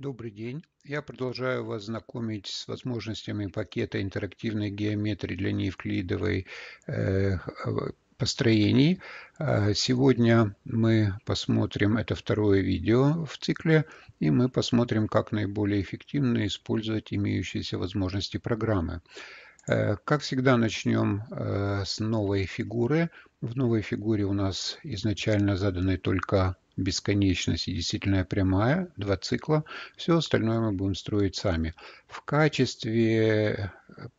Добрый день. Я продолжаю вас знакомить с возможностями пакета интерактивной геометрии для неевклидовой э, построений. А сегодня мы посмотрим, это второе видео в цикле, и мы посмотрим, как наиболее эффективно использовать имеющиеся возможности программы. Э, как всегда, начнем э, с новой фигуры. В новой фигуре у нас изначально заданы только бесконечность и действительная прямая, два цикла. Все остальное мы будем строить сами. В качестве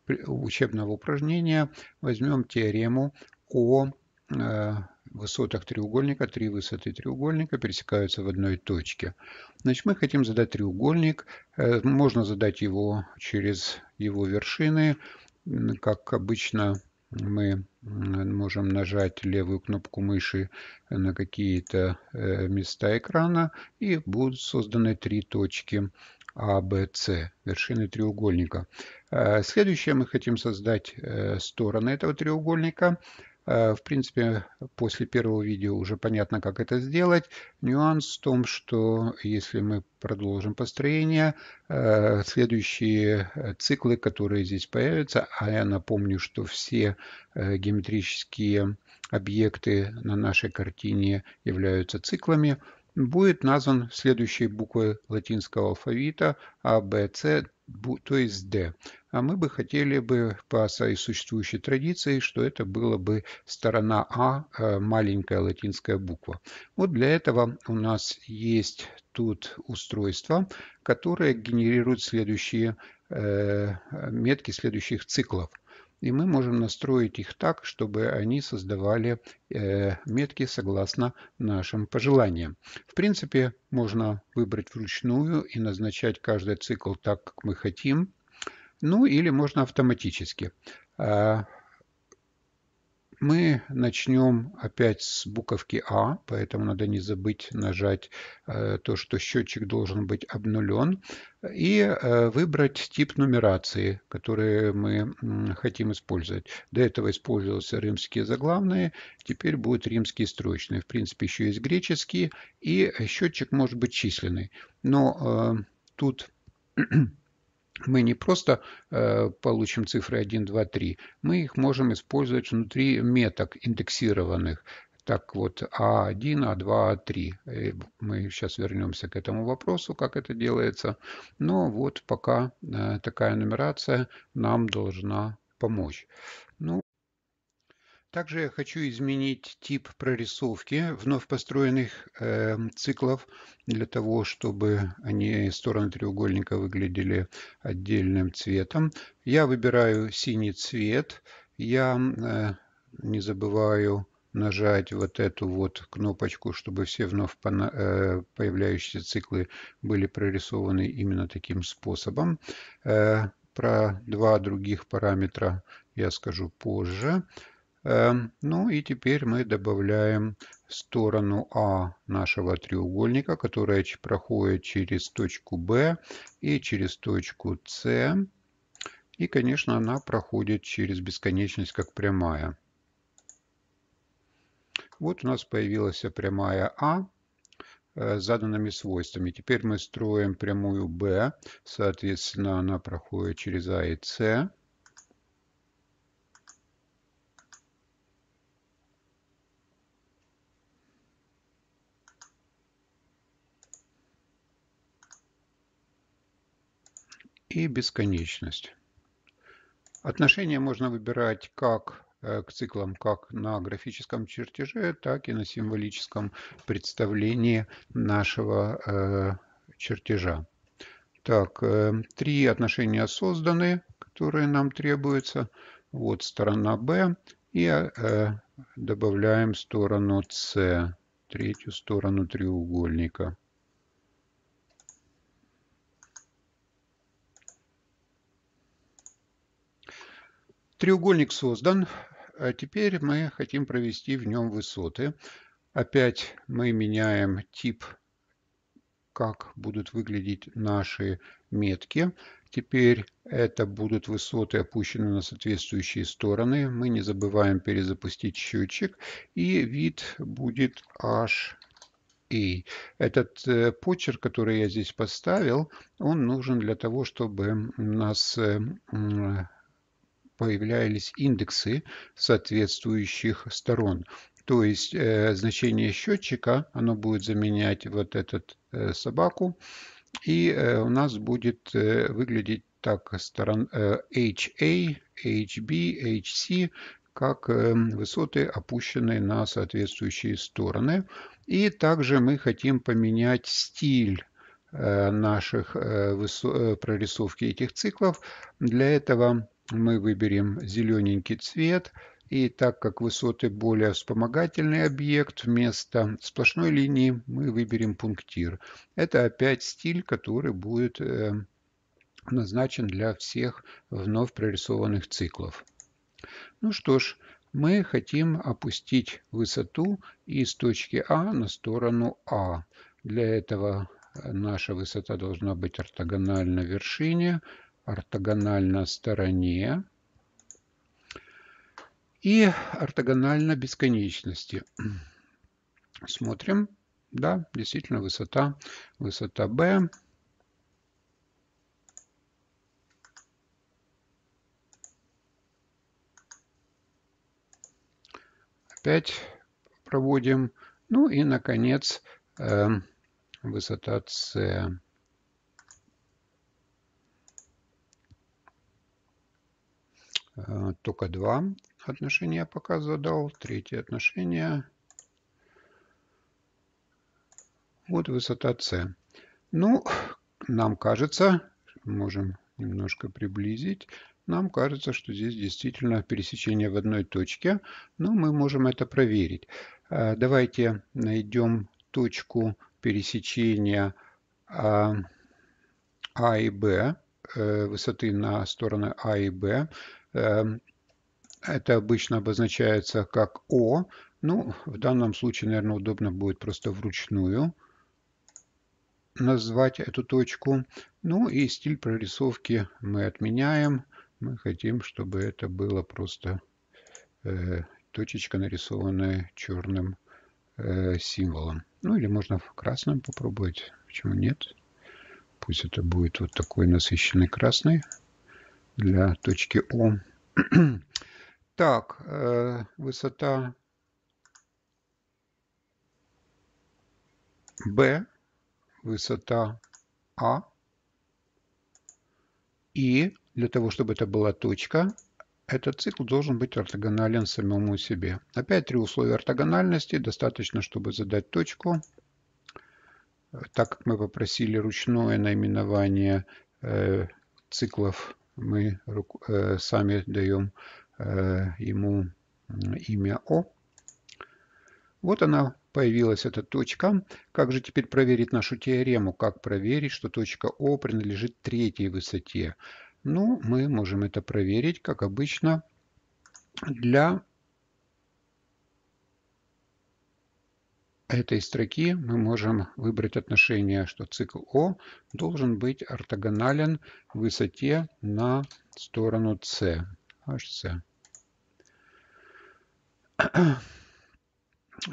э, учебного упражнения возьмем теорему о э, высотах треугольника, три высоты треугольника пересекаются в одной точке. Значит, мы хотим задать треугольник. Э, можно задать его через его вершины, как обычно мы можем нажать левую кнопку мыши на какие-то э, места экрана и будут созданы три точки а, Б, С, вершины треугольника. Э, следующее мы хотим создать э, стороны этого треугольника. Э, в принципе, после первого видео уже понятно, как это сделать. Нюанс в том, что если мы продолжим построение, э, следующие э, циклы, которые здесь появятся, а я напомню, что все геометрические объекты на нашей картине являются циклами, будет назван следующей буквой латинского алфавита А, Б, С, то есть D. А мы бы хотели бы по своей существующей традиции, что это была бы сторона А, э, маленькая латинская буква. Вот для этого у нас есть тут устройство, которое генерирует следующие э, метки следующих циклов и мы можем настроить их так, чтобы они создавали э, метки согласно нашим пожеланиям. В принципе, можно выбрать вручную и назначать каждый цикл так, как мы хотим, ну или можно автоматически. А мы начнем опять с буковки А, поэтому надо не забыть нажать э, то, что счетчик должен быть обнулен, и э, выбрать тип нумерации, который мы хотим использовать. До этого использовался римские заглавные, теперь будут римские строчные. В принципе, еще есть греческие, и счетчик может быть численный. Но э, тут мы не просто э, получим цифры 1, 2, 3, мы их можем использовать внутри меток индексированных. Так вот, А1, А2, А3. Мы сейчас вернемся к этому вопросу, как это делается. Но вот пока э, такая нумерация нам должна помочь. Ну, также я хочу изменить тип прорисовки вновь построенных э, циклов для того, чтобы они стороны треугольника выглядели отдельным цветом. Я выбираю синий цвет. Я э, не забываю нажать вот эту вот кнопочку, чтобы все вновь э, появляющиеся циклы были прорисованы именно таким способом. Э, про два других параметра я скажу позже. Эм, ну и теперь мы добавляем сторону А нашего треугольника, которая проходит через точку Б и через точку С. И, конечно, она проходит через бесконечность как прямая. Вот у нас появилась прямая А э, с заданными свойствами. Теперь мы строим прямую B, соответственно, она проходит через А и С. и бесконечность. Отношения можно выбирать как э, к циклам как на графическом чертеже, так и на символическом представлении нашего э, чертежа. Так, э, три отношения созданы, которые нам требуются. Вот сторона B и э, добавляем сторону С, третью сторону треугольника. Треугольник создан. А теперь мы хотим провести в нем высоты. Опять мы меняем тип, как будут выглядеть наши метки. Теперь это будут высоты, опущены на соответствующие стороны. Мы не забываем перезапустить счетчик. И вид будет H A. Этот э, почерк, который я здесь поставил, он нужен для того, чтобы у нас э, появлялись индексы соответствующих сторон. То есть э, значение счетчика, оно будет заменять вот этот э, собаку. И э, у нас будет э, выглядеть так сторон э, HA, HB, HC, как э, высоты, опущенные на соответствующие стороны. И также мы хотим поменять стиль э, наших э, э, прорисовки этих циклов. Для этого мы выберем зелененький цвет. И так как высоты более вспомогательный объект, вместо сплошной линии мы выберем пунктир. Это опять стиль, который будет э, назначен для всех вновь прорисованных циклов. Ну что ж, мы хотим опустить высоту из точки А на сторону А. Для этого э, наша высота должна быть ортогональна вершине ортогонально стороне и ортогонально бесконечности. Смотрим. Да, действительно, высота, высота B. Опять проводим. Ну и, наконец, э, высота c. А, только два отношения пока задал. Третье отношение. Вот высота С. Ну, нам кажется, можем немножко приблизить, нам кажется, что здесь действительно пересечение в одной точке, но мы можем это проверить. А, давайте найдем точку пересечения А, а и Б Э, высоты на стороны А и Б. Эм, это обычно обозначается как О. Ну, в данном случае, наверное, удобно будет просто вручную назвать эту точку. Ну и стиль прорисовки мы отменяем. Мы хотим, чтобы это было просто э, точечка, нарисованная черным э, символом. Ну или можно в красном попробовать. Почему нет? Пусть это будет вот такой насыщенный красный для точки О. Так, э, высота Б, высота А. И для того, чтобы это была точка, этот цикл должен быть ортогонален самому себе. Опять три условия ортогональности. Достаточно, чтобы задать точку. Так как мы попросили ручное наименование э, циклов, мы э, сами даем э, ему имя О. Вот она появилась, эта точка. Как же теперь проверить нашу теорему? Как проверить, что точка О принадлежит третьей высоте? Ну, мы можем это проверить, как обычно, для этой строки мы можем выбрать отношение, что цикл О должен быть ортогонален высоте на сторону С, HC.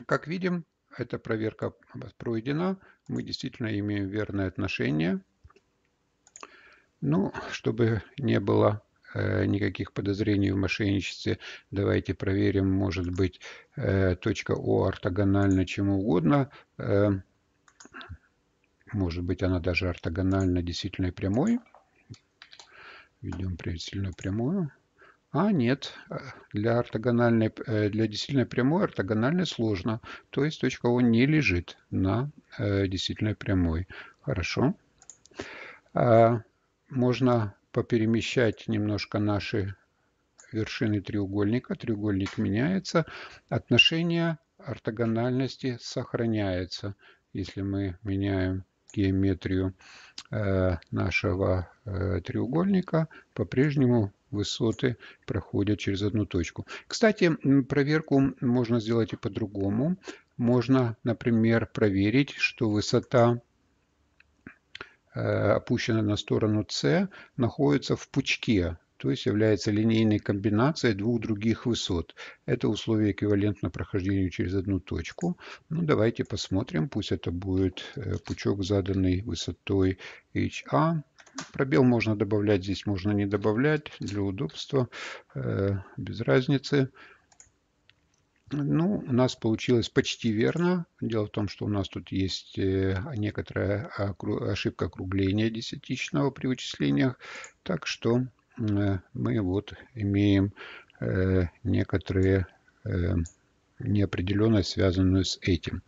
Как видим, эта проверка пройдена. Мы действительно имеем верное отношение. Ну, чтобы не было Э, никаких подозрений в мошенничестве, давайте проверим, может быть, э, точка О ортогональна чему угодно, эм, может быть, она даже ортогональна действительно прямой. Ведем действительную прямую. А нет, э, для, ортогональной, для действительно прямой ортогонально сложно. То есть точка О не лежит на действительно прямой. Хорошо. А, можно поперемещать немножко наши вершины треугольника. Треугольник меняется. Отношение ортогональности сохраняется. Если мы меняем геометрию э, нашего э, треугольника, по-прежнему высоты проходят через одну точку. Кстати, проверку можно сделать и по-другому. Можно, например, проверить, что высота Э, опущенная на сторону С, находится в пучке, то есть является линейной комбинацией двух других высот. Это условие эквивалентно прохождению через одну точку. Ну, давайте посмотрим, пусть это будет э, пучок, заданной высотой HA. А. Пробел можно добавлять, здесь можно не добавлять для удобства, э, без разницы. Ну, у нас получилось почти верно. Дело в том, что у нас тут есть э, некоторая ошибка округления десятичного при вычислениях. Так что э, мы вот имеем э, некоторые неопределенность, связанную с этим.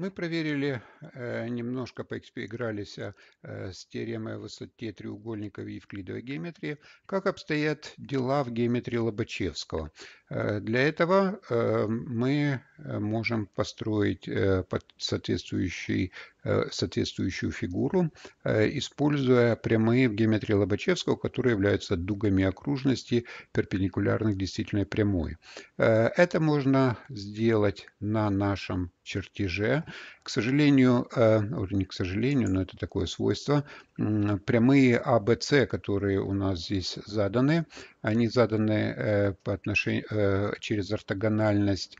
Мы проверили, э, немножко поигрались э, с теоремой о высоте треугольника в евклидовой геометрии, как обстоят дела в геометрии Лобачевского. Э, для этого мы можем построить соответствующий Э, соответствующую фигуру, э, используя прямые в геометрии Лобачевского, которые являются дугами окружности, перпендикулярных действительной прямой. Э, это можно сделать на нашем чертеже. К сожалению, не к сожалению, но это такое свойство, прямые АБЦ, которые у нас здесь заданы, они заданы по отношению, через ортогональность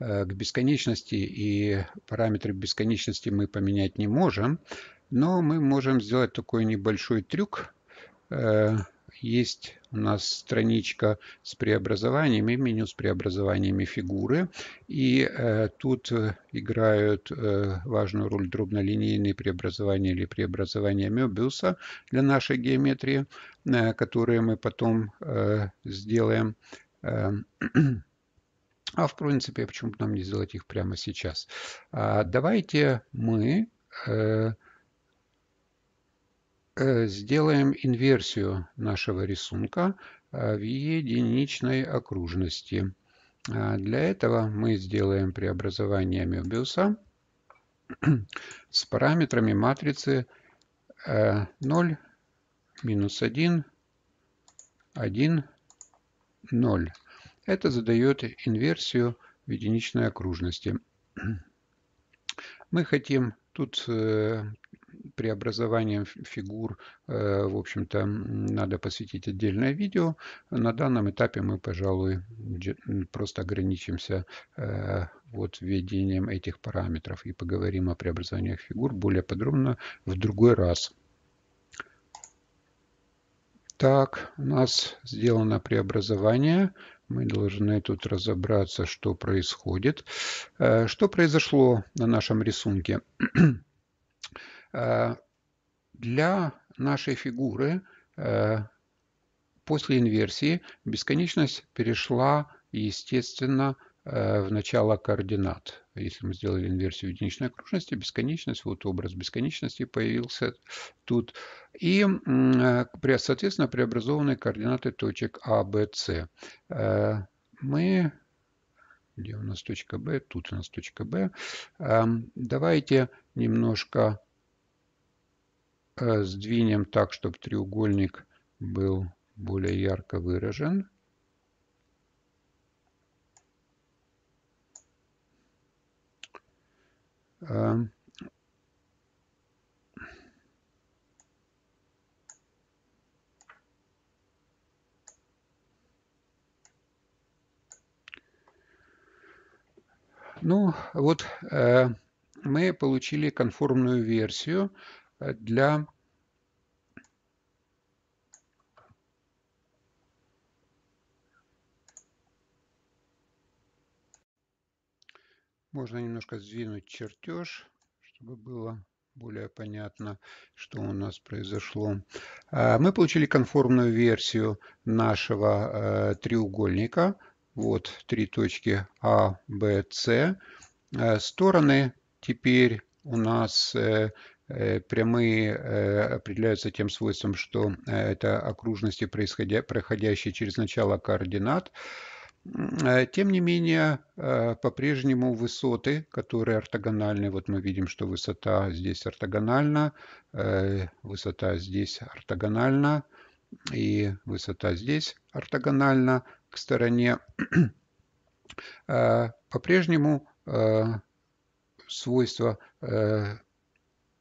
Э, к бесконечности, и параметры бесконечности мы поменять не можем, но мы можем сделать такой небольшой трюк. Э, есть у нас страничка с преобразованиями, меню с преобразованиями фигуры. И э, тут играют э, важную роль дробнолинейные преобразования или преобразования Мёбиуса для нашей геометрии, э, которые мы потом э, сделаем. Э, А в принципе, почему бы нам не сделать их прямо сейчас? А, давайте мы э, э, сделаем инверсию нашего рисунка э, в единичной окружности. А, для этого мы сделаем преобразование Мебиуса с параметрами матрицы 0, минус 1, 1, 0. Это задает инверсию в единичной окружности. Мы хотим тут э, преобразованием фигур, э, в общем-то, надо посвятить отдельное видео. На данном этапе мы, пожалуй, просто ограничимся э, вот введением этих параметров и поговорим о преобразованиях фигур более подробно в другой раз. Так, у нас сделано преобразование. Мы должны тут разобраться, что происходит. Э, что произошло на нашем рисунке? Э, для нашей фигуры э, после инверсии бесконечность перешла, естественно, в начало координат если мы сделали инверсию единичной окружности, бесконечность, вот образ бесконечности появился тут. И, соответственно, преобразованные координаты точек А, Б, С. Э, мы где у нас точка Б? тут у нас точка Б. Э, давайте немножко э, сдвинем так, чтобы треугольник был более ярко выражен. Эм. Ну, вот э, мы получили конформную версию э, для Можно немножко сдвинуть чертеж, чтобы было более понятно, что у нас произошло. А, мы получили конформную версию нашего э, треугольника. Вот три точки А, Б, С. Э, стороны теперь у нас э, прямые определяются тем свойством, что это окружности, проходящие через начало координат. Э, тем не менее, э, по-прежнему высоты, которые ортогональны, вот мы видим, что высота здесь ортогональна, э, высота здесь ортогональна и высота здесь ортогональна к стороне. По-прежнему свойства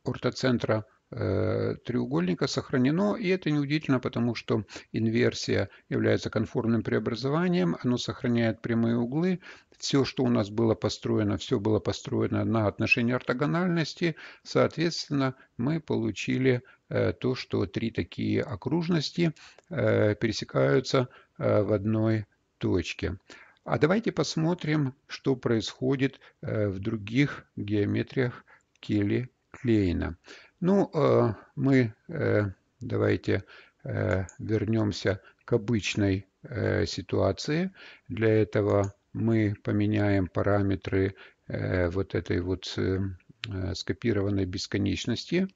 ортоцентра Э, треугольника сохранено, и это неудивительно, потому что инверсия является конформным преобразованием, оно сохраняет прямые углы, все, что у нас было построено, все было построено на отношении ортогональности, соответственно, мы получили э, то, что три такие окружности э, пересекаются в одной точке. А давайте посмотрим, что происходит в других геометриях Келли Клейна. Ну, э, мы э, давайте э, вернемся к обычной ситуации. Для этого мы поменяем параметры вот этой вот скопированной бесконечности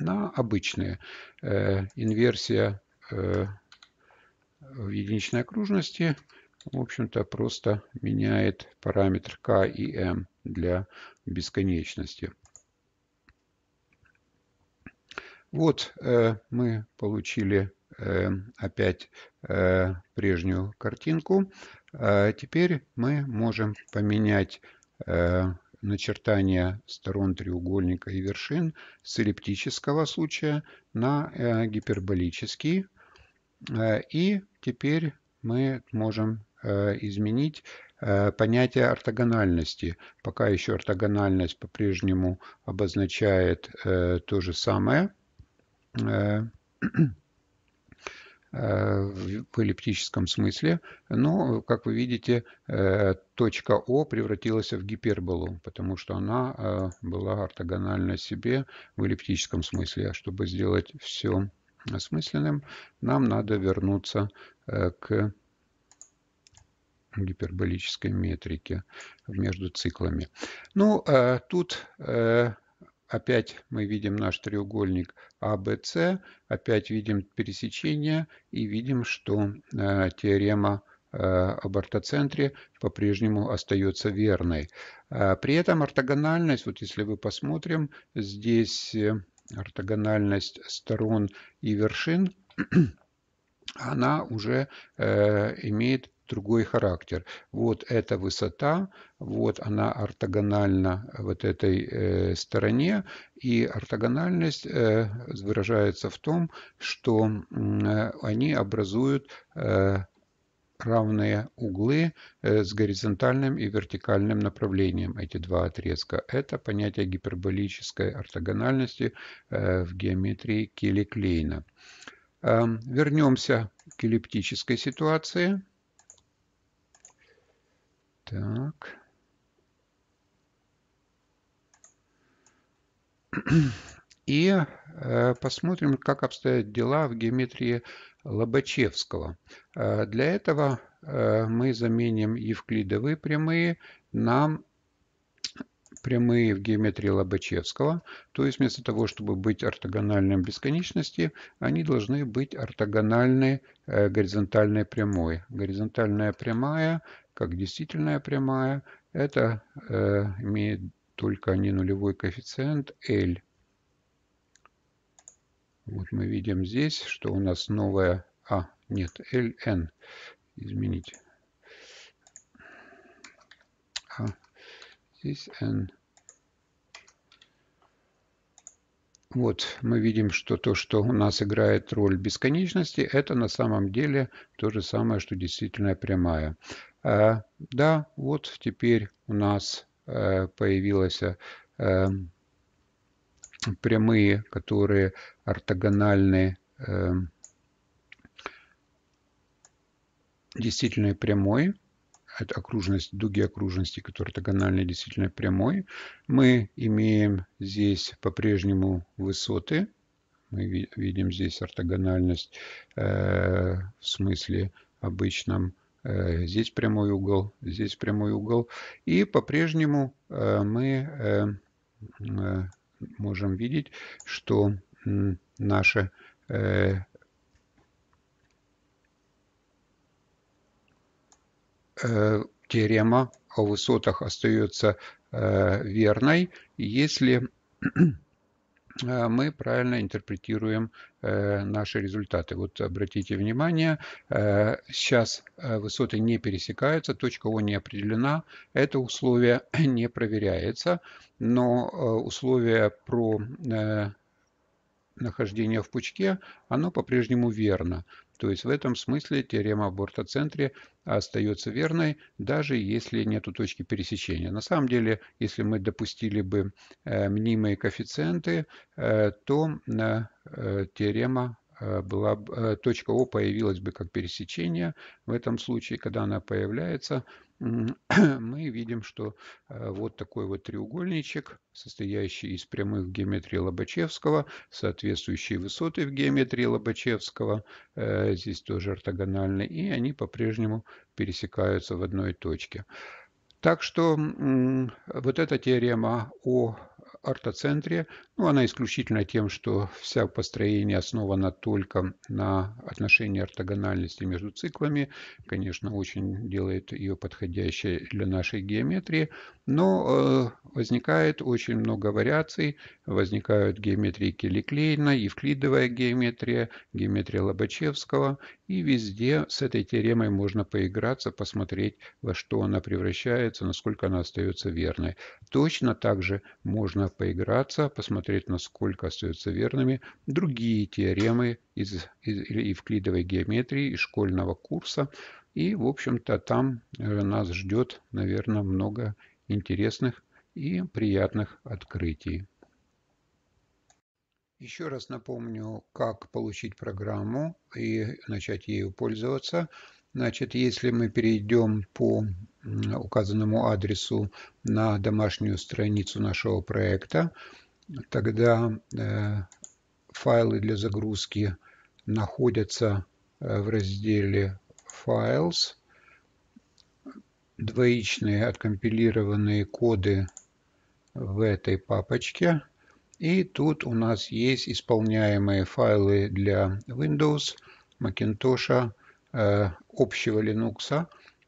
на обычные. Инверсия в единичной окружности, в общем-то, просто меняет параметр k и m для бесконечности. Вот э, мы получили э, опять э, прежнюю картинку. А теперь мы можем поменять э, начертание сторон треугольника и вершин с эллиптического случая на э, гиперболический. Э, и теперь мы можем изменить понятие ортогональности. Пока еще ортогональность по-прежнему обозначает то же самое. Э, э, в эллиптическом смысле, но, как вы видите, э, точка О превратилась в гиперболу, потому что она была ортогональна себе в эллиптическом смысле. А чтобы сделать все осмысленным, нам надо вернуться к гиперболической метрике между циклами. Ну, тут Опять мы видим наш треугольник ABC, а опять видим пересечение и видим, что э, теорема э, об ортоцентре по-прежнему остается верной. А при этом ортогональность, вот если вы посмотрим, здесь э, ортогональность сторон и вершин, она уже э, имеет другой характер. Вот эта высота, вот она ортогональна вот этой э, стороне, и ортогональность э, выражается в том, что э, они образуют э, равные углы э, с горизонтальным и вертикальным направлением, эти два отрезка. Это понятие гиперболической ортогональности э, в геометрии Келли-Клейна. Эм, вернемся к эллиптической ситуации. Так. И э, посмотрим, как обстоят дела в геометрии Лобачевского. Э, для этого э, мы заменим евклидовые прямые на прямые в геометрии Лобачевского. То есть вместо того, чтобы быть ортогональным бесконечности, они должны быть ортогональны горизонтальной прямой. Горизонтальная прямая как действительная прямая, это э, имеет только не нулевой коэффициент L. Вот мы видим здесь, что у нас новая... А, нет, LN. Изменить. А, здесь N. Вот, мы видим, что то, что у нас играет роль бесконечности, это на самом деле то же самое, что действительная прямая. Э, да, вот теперь у нас э, появилось эм, прямые, которые ортогональные, эм, действительной прямой. Это окружность, дуги окружности, которые ортогональные, действительно прямой. Мы имеем здесь по-прежнему высоты. Мы видим здесь ортогональность э, в смысле обычном Э, здесь прямой угол, здесь прямой угол. И по-прежнему э, мы э, можем видеть, что наша теорема о высотах остается верной, если Э, мы правильно интерпретируем э, наши результаты. Вот обратите внимание, сейчас э, высоты не пересекаются, точка О не определена, это условие не проверяется, но условие про нахождение в пучке, оно по-прежнему верно. То есть в этом смысле теорема об бортоцентре остается верной, даже если нет точки пересечения. На самом деле, если мы допустили бы э, мнимые коэффициенты, э, то э, теорема была, точка О появилась бы как пересечение. В этом случае, когда она появляется, мы видим, что э, вот такой вот треугольничек, состоящий из прямых в геометрии Лобачевского, соответствующие высоты в геометрии Лобачевского, э, здесь тоже ортогональны, и они по-прежнему пересекаются в одной точке. Так что вот эта теорема о ортоцентре, ну, она исключительно тем, что вся построение основано только на отношении ортогональности между циклами, конечно, очень делает ее подходящей для нашей геометрии, но э, возникает очень много вариаций, возникают геометрии Келли-Клейна, евклидовая геометрия, геометрия Лобачевского, и везде с этой теоремой можно поиграться, посмотреть, во что она превращается, нравится, насколько она остается верной. Точно так же можно поиграться, посмотреть, насколько остаются верными другие теоремы из, из евклидовой геометрии и школьного курса. И, в общем-то, там э, нас ждет, наверное, много интересных и приятных открытий. Еще раз напомню, как получить программу и начать ею пользоваться – Значит, если мы перейдем по указанному адресу на домашнюю страницу нашего проекта, тогда э, файлы для загрузки находятся э, в разделе Files. Двоичные откомпилированные коды в этой папочке. И тут у нас есть исполняемые файлы для Windows, Macintosh, Э, общего Linux.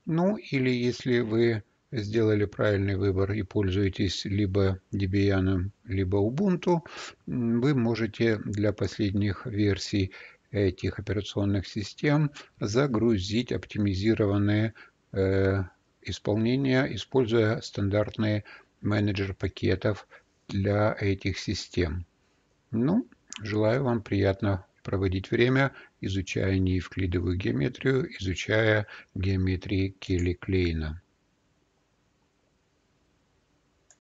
Ну или если вы сделали правильный выбор и пользуетесь либо Debian, либо Ubuntu, вы можете для последних версий этих операционных систем загрузить оптимизированные э, исполнения, используя стандартные менеджер пакетов для этих систем. Ну, желаю вам приятно проводить время изучая неевклидовую геометрию, изучая геометрию Келли-Клейна.